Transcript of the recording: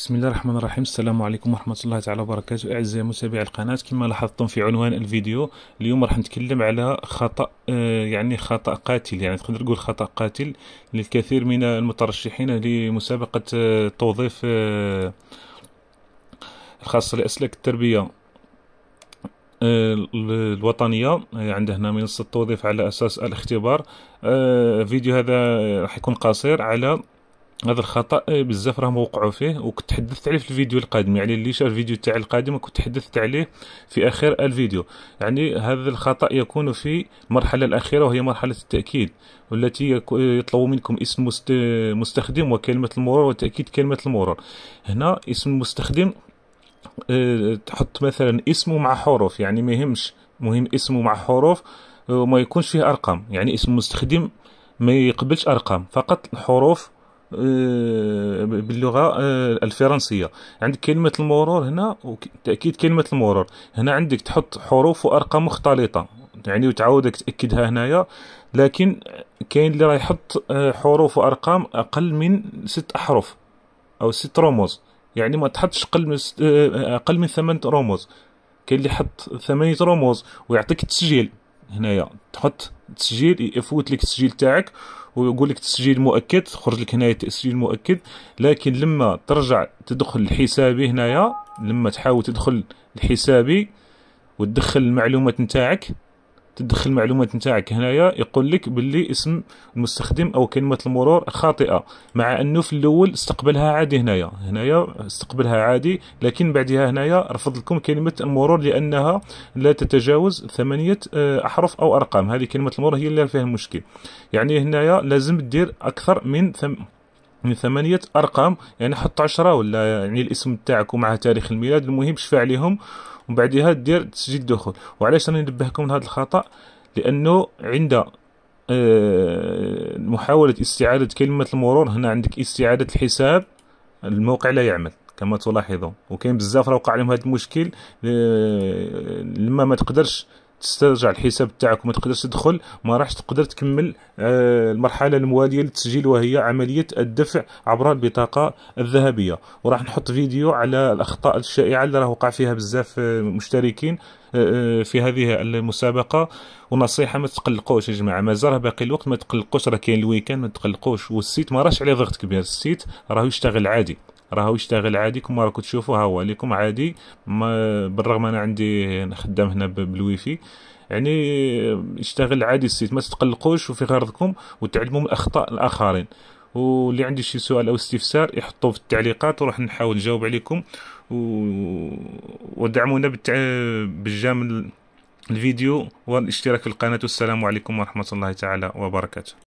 بسم الله الرحمن الرحيم السلام عليكم ورحمة الله تعالى وبركاته أعزائي متابعي القناة كما لاحظتم في عنوان الفيديو اليوم راح نتكلم على خطأ آه، يعني خطأ قاتل يعني تقدر تقول خطأ قاتل للكثير من المترشحين لمسابقة التوظيف آه، الخاصة آه، لأسلاك التربية الوطنية عنده هنا منصة التوظيف على أساس الاختبار فيديو هذا راح يكون قصير على هذا الخطا إيه، بزاف راهم وقعوا فيه وكنت تحدثت عليه في الفيديو القادم يعني اللي شاف الفيديو تاع القادم كنت تحدثت عليه في اخر الفيديو يعني هذا الخطا يكون في المرحله الاخيره وهي مرحله التاكيد والتي يطلب منكم اسم مستخدم وكلمه المرور وتاكيد كلمه المرور هنا اسم المستخدم إيه، تحط مثلا اسمه مع حروف يعني ما يهمش مهم اسمه مع حروف وما يكونش فيه ارقام يعني اسم المستخدم ما يقبلش ارقام فقط الحروف آه، باللغه آه، الفرنسيه عندك كلمه المرور هنا تاكيد كلمه المرور هنا عندك تحط حروف وارقام مختلطه يعني وتعاودك تاكدها هنايا لكن كاين اللي راه يحط آه، حروف وارقام اقل من ست احرف او ست رموز يعني ما تحطش اقل من اقل من ثمان رموز كاين اللي يحط ثمانية رموز ويعطيك التسجيل هنايا تحط تسجيل يفوت لك التسجيل تاعك ويقول لك تسجيل مؤكد خرج لك هنايا تسجيل مؤكد لكن لما ترجع تدخل لحسابي هنايا لما تحاول تدخل لحسابي وتدخل المعلومات نتاعك تدخل المعلومات نتاعك هنايا يقول لك باللي اسم المستخدم او كلمه المرور خاطئه مع انه في الاول استقبلها عادي هنايا هنايا استقبلها عادي لكن بعدها هنايا رفض لكم كلمه المرور لانها لا تتجاوز ثمانيه آه، احرف او ارقام هذه كلمه المرور هي اللي فيها المشكل يعني هنايا لازم دير اكثر من ثم من ثمانية أرقام يعني حط عشرة ولا يعني الاسم تاعك ومعها تاريخ الميلاد المهم شفع عليهم ومن بعدها دير تسجيل دخول وعلاش راني نبهكم لهذا الخطا لانه عند آه، محاولة استعادة كلمة المرور هنا عندك استعادة الحساب الموقع لا يعمل كما تلاحظون وكاين بزاف راه وقع لهم هذا المشكل آه، لما ما تقدرش تسترجع الحساب تاعك وما تقدرش تدخل ما راحش تقدر تكمل آه، المرحله المواليه للتسجيل وهي عمليه الدفع عبر البطاقه الذهبيه وراح نحط فيديو على الاخطاء الشائعه اللي راه وقع فيها بزاف آه، مشتركين آه، في هذه المسابقه ونصيحه ما تقلقوش يا جماعه مازال باقي الوقت ما تقلقوش راه كاين الويكاند ما تقلقوش والسيت ما راش عليه ضغط كبير السيت راه يشتغل عادي راهو يشتغل عادي كما راكم تشوفوا ها هو ليكم عادي ما بالرغم انا عندي خدام هنا بالويفي يعني يشتغل عادي السيت ما تقلقوش وفي غرضكم وتعلموا من اخطاء الاخرين واللي عندي شي سؤال او استفسار يحطوه في التعليقات وراح نحاول نجاوب عليكم و... ودعمونا بتع... بالجام الفيديو والاشتراك في القناة والسلام عليكم ورحمة الله تعالى وبركاته